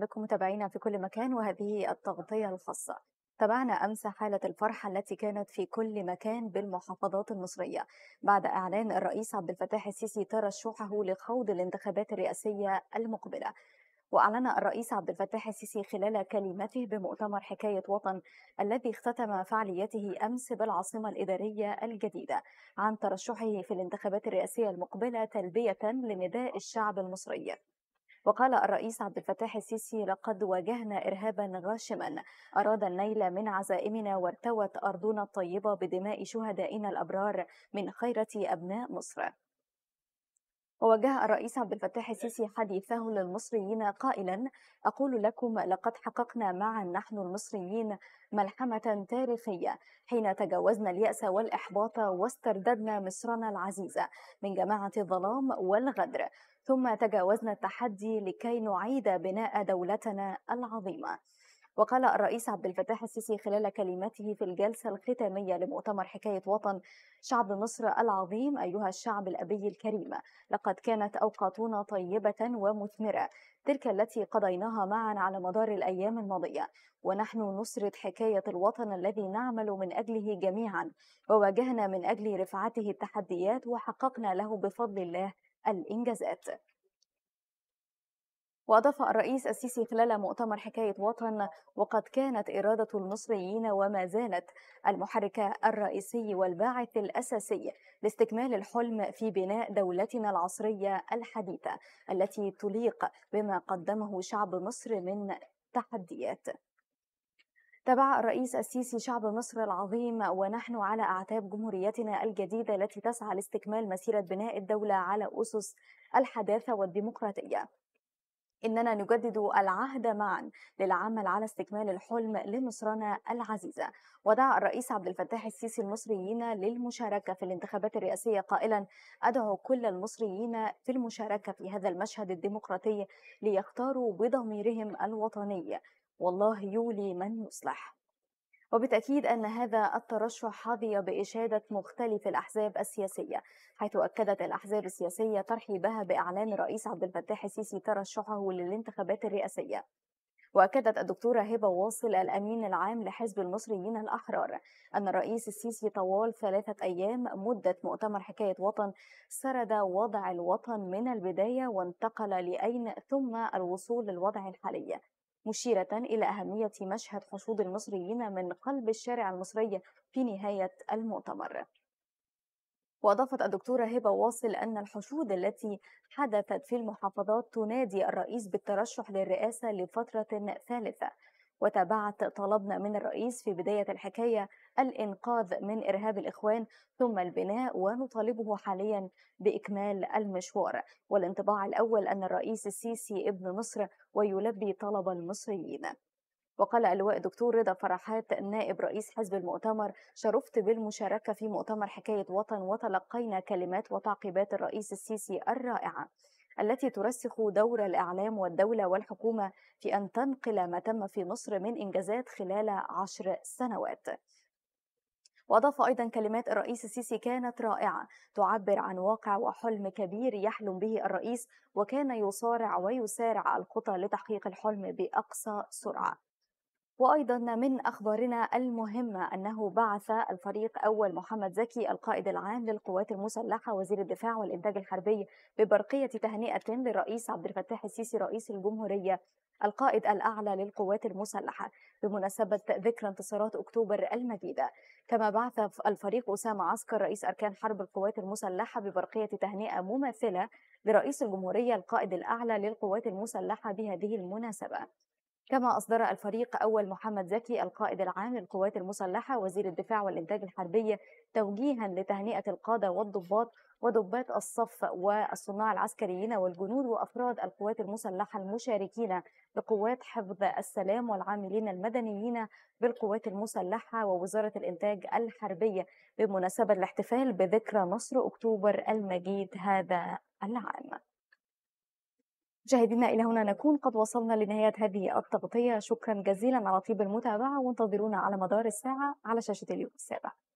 بكم متابعينا في كل مكان وهذه التغطية الخاصة تابعنا أمس حالة الفرحة التي كانت في كل مكان بالمحافظات المصرية بعد إعلان الرئيس عبد الفتاح السيسي ترشحه لخوض الانتخابات الرئاسية المقبلة وأعلن الرئيس عبد الفتاح السيسي خلال كلمته بمؤتمر حكاية وطن الذي اختتم فعاليته أمس بالعاصمة الإدارية الجديدة عن ترشحه في الانتخابات الرئاسية المقبلة تلبية لنداء الشعب المصري وقال الرئيس عبد الفتاح السيسي لقد واجهنا إرهابا غاشما أراد النيل من عزائمنا وارتوت أرضنا الطيبة بدماء شهدائنا الأبرار من خيرة أبناء مصر ووجه الرئيس عبد الفتاح السيسي حديثه للمصريين قائلا أقول لكم لقد حققنا معا نحن المصريين ملحمة تاريخية حين تجاوزنا اليأس والإحباط واسترددنا مصرنا العزيزة من جماعة الظلام والغدر ثم تجاوزنا التحدي لكي نعيد بناء دولتنا العظيمه وقال الرئيس عبد الفتاح السيسي خلال كلمته في الجلسة الختامية لمؤتمر حكاية وطن شعب مصر العظيم أيها الشعب الأبي الكريم لقد كانت أوقاتنا طيبة ومثمرة تلك التي قضيناها معا على مدار الأيام الماضية ونحن نسرد حكاية الوطن الذي نعمل من أجله جميعا وواجهنا من أجل رفعته التحديات وحققنا له بفضل الله الإنجازات وأضاف الرئيس السيسي خلال مؤتمر حكاية وطن وقد كانت إرادة المصريين وما زالت المحرك الرئيسي والباعث الأساسي لاستكمال الحلم في بناء دولتنا العصرية الحديثة التي تليق بما قدمه شعب مصر من تحديات تبع الرئيس السيسي شعب مصر العظيم ونحن على أعتاب جمهوريتنا الجديدة التي تسعى لاستكمال مسيرة بناء الدولة على أسس الحداثة والديمقراطية إننا نجدد العهد معا للعمل على استكمال الحلم لمصرنا العزيزة ودعا الرئيس عبد الفتاح السيسي المصريين للمشاركة في الانتخابات الرئاسية قائلا أدعو كل المصريين في المشاركة في هذا المشهد الديمقراطي ليختاروا بضميرهم الوطني والله يولي من يصلح وبالتأكيد أن هذا الترشح حظي بإشادة مختلف الأحزاب السياسية حيث أكدت الأحزاب السياسية ترحيبها بإعلان الرئيس عبد الفتاح السيسي ترشحه للانتخابات الرئاسية وأكدت الدكتورة هبة واصل الأمين العام لحزب المصريين الأحرار أن الرئيس السيسي طوال ثلاثة أيام مدة مؤتمر حكاية وطن سرد وضع الوطن من البداية وانتقل لأين ثم الوصول للوضع الحالي مشيرة إلى أهمية مشهد حصود المصريين من قلب الشارع المصري في نهاية المؤتمر وأضافت الدكتورة هبة واصل أن الحشود التي حدثت في المحافظات تنادي الرئيس بالترشح للرئاسة لفترة ثالثة وتابعت طلبنا من الرئيس في بداية الحكاية الإنقاذ من إرهاب الإخوان ثم البناء ونطالبه حاليا بإكمال المشوار والانطباع الأول أن الرئيس السيسي ابن مصر ويلبي طلب المصريين وقال اللواء دكتور رضا فرحات نائب رئيس حزب المؤتمر شرفت بالمشاركة في مؤتمر حكاية وطن وتلقينا كلمات وتعقيبات الرئيس السيسي الرائعة التي ترسخ دور الإعلام والدولة والحكومة في أن تنقل ما تم في مصر من إنجازات خلال عشر سنوات وأضاف أيضا كلمات الرئيس السيسي كانت رائعة تعبر عن واقع وحلم كبير يحلم به الرئيس وكان يصارع ويسارع الخطى لتحقيق الحلم بأقصى سرعة وأيضا من أخبارنا المهمة أنه بعث الفريق أول محمد زكي القائد العام للقوات المسلحة وزير الدفاع والإنتاج الحربي ببرقية تهنئة للرئيس عبد الفتاح السيسي رئيس الجمهورية القائد الأعلى للقوات المسلحة بمناسبة ذكرى انتصارات أكتوبر المجيدة كما بعث الفريق أسامة عسكر رئيس أركان حرب القوات المسلحة ببرقية تهنئة مماثلة لرئيس الجمهورية القائد الأعلى للقوات المسلحة بهذه المناسبة كما أصدر الفريق أول محمد زكي القائد العام للقوات المسلحة وزير الدفاع والإنتاج الحربي توجيها لتهنئة القادة والضباط وضباط الصف والصناع العسكريين والجنود وأفراد القوات المسلحة المشاركين بقوات حفظ السلام والعاملين المدنيين بالقوات المسلحة ووزارة الإنتاج الحربي بمناسبة الاحتفال بذكرى نصر أكتوبر المجيد هذا العام مشاهدينا إلى هنا نكون قد وصلنا لنهاية هذه التغطية شكرا جزيلا على طيب المتابعة وانتظرونا على مدار الساعة على شاشة اليوم السابع